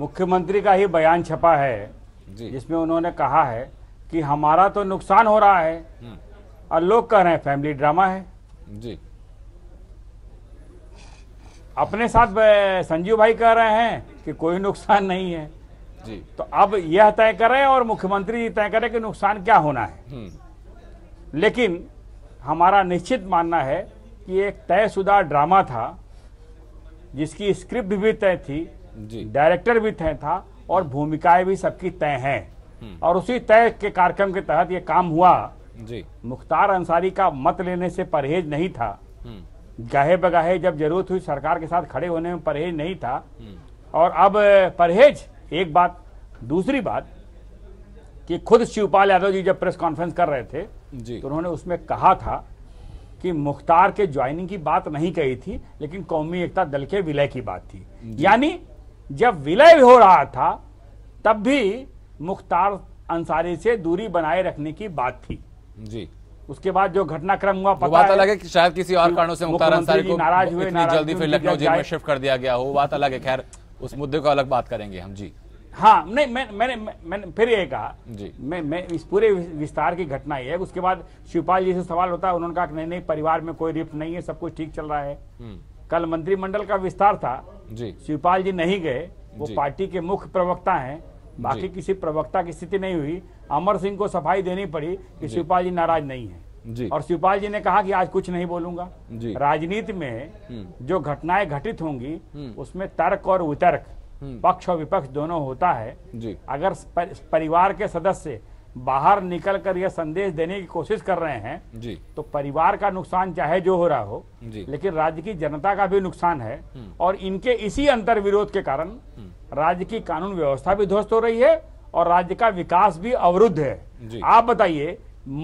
मुख्यमंत्री का ही बयान छपा है जिसमें उन्होंने कहा है कि हमारा तो नुकसान हो रहा है हम्म। और लोग कह रहे हैं फैमिली ड्रामा है जी अपने साथ संजीव भाई कह रहे हैं कि कोई नुकसान नहीं है जी तो अब यह तय करें और मुख्यमंत्री तय करें कि नुकसान क्या होना है हम्म। लेकिन हमारा निश्चित मानना है कि एक तयशुदा ड्रामा था जिसकी स्क्रिप्ट भी तय थी डायरेक्टर भी तय था और भूमिकाएं भी सबकी तय हैं हम्म। और उसी तय के कार्यक्रम के तहत ये काम हुआ मुख्तार अंसारी का मत लेने से परहेज नहीं था हम्म। गहे बगाहे जब जरूरत हुई सरकार के साथ खड़े होने में परहेज नहीं था हम्म। और अब परहेज एक बात दूसरी बात कि खुद शिवपाल यादव जी जब प्रेस कॉन्फ्रेंस कर रहे थे जी। तो उन्होंने उसमें कहा था कि मुख्तार के ज्वाइनिंग की बात नहीं कही थी लेकिन कौमी एकता दल के विलय की बात थी यानी जब विलय हो रहा था तब भी मुख्तार अंसारी से दूरी बनाए रखने की बात थी जी उसके बाद जो घटनाक्रम हुआ पता बात अलग है कि शायद किसी और कारणों से मुख्तार अंसारी को नाराज हुए इतनी जल्दी फिर लखनऊ जेल में शिफ्ट कर दिया गया हो बात अलग है खैर उस मुद्दे को अलग बात करेंगे हम जी हाँ नहीं मैं, मैंने मैंने फिर ये कहा जी मैं मैं इस पूरे विस्तार की घटना ही है उसके बाद शिवपाल जी से सवाल होता है उन्होंने कहा नहीं नहीं परिवार में कोई रिफ्ट नहीं है सब कुछ ठीक चल रहा है हम्म। कल मंत्रिमंडल का विस्तार था शिवपाल जी नहीं गए वो पार्टी के मुख्य प्रवक्ता हैं बाकी किसी प्रवक्ता की स्थिति नहीं हुई अमर सिंह को सफाई देनी पड़ी कि शिवपाल जी नाराज नहीं है और शिवपाल जी ने कहा कि आज कुछ नहीं बोलूंगा राजनीति में हम्म। जो घटनाएं घटित होंगी हम्म। उसमें तर्क और वितर्क हम्म। पक्ष और विपक्ष दोनों होता है अगर परिवार के सदस्य बाहर निकल कर यह संदेश देने की कोशिश कर रहे हैं जी। तो परिवार का नुकसान चाहे जो हो रहा हो लेकिन राज्य की जनता का भी नुकसान है हम्म। और इनके इसी अंतर विरोध के कारण हम्म। राज्य की कानून व्यवस्था भी ध्वस्त हो रही है और राज्य का विकास भी अवरुद्ध है आप बताइए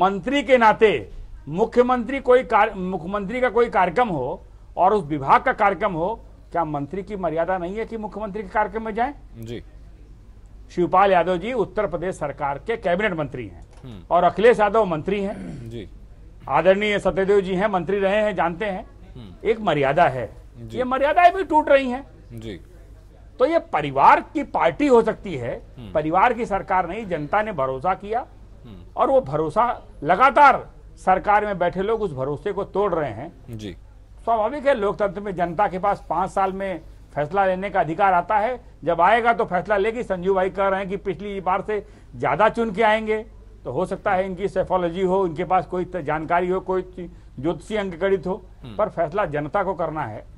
मंत्री के नाते मुख्यमंत्री कोई मुख्यमंत्री का कोई कार्यक्रम हो और उस विभाग का कार्यक्रम हो क्या मंत्री की मर्यादा नहीं है कि मुख्यमंत्री के कार्यक्रम में जाए जी शिवपाल यादव जी उत्तर प्रदेश सरकार के कैबिनेट मंत्री हैं हम्म। और अखिलेश यादव मंत्री हैं आदरणीय सत्यदेव जी हैं मंत्री रहे हैं जानते हैं हम्म। एक मर्यादा है ये मर्यादाएं भी टूट रही हैं जी तो ये परिवार की पार्टी हो सकती है हम्म। परिवार की सरकार नहीं जनता ने भरोसा किया और वो भरोसा लगातार सरकार में बैठे लोग उस भरोसे को तोड़ रहे हैं जी स्वाभाविक है लोकतंत्र में जनता के पास पांच साल में फैसला लेने का अधिकार आता है जब आएगा तो फैसला लेगी संजू भाई कह रहे हैं कि पिछली बार से ज़्यादा चुन के आएंगे तो हो सकता है इनकी सेफोलॉजी हो इनके पास कोई जानकारी हो कोई ज्योतिषी अंक गणित हो हम्म। पर फैसला जनता को करना है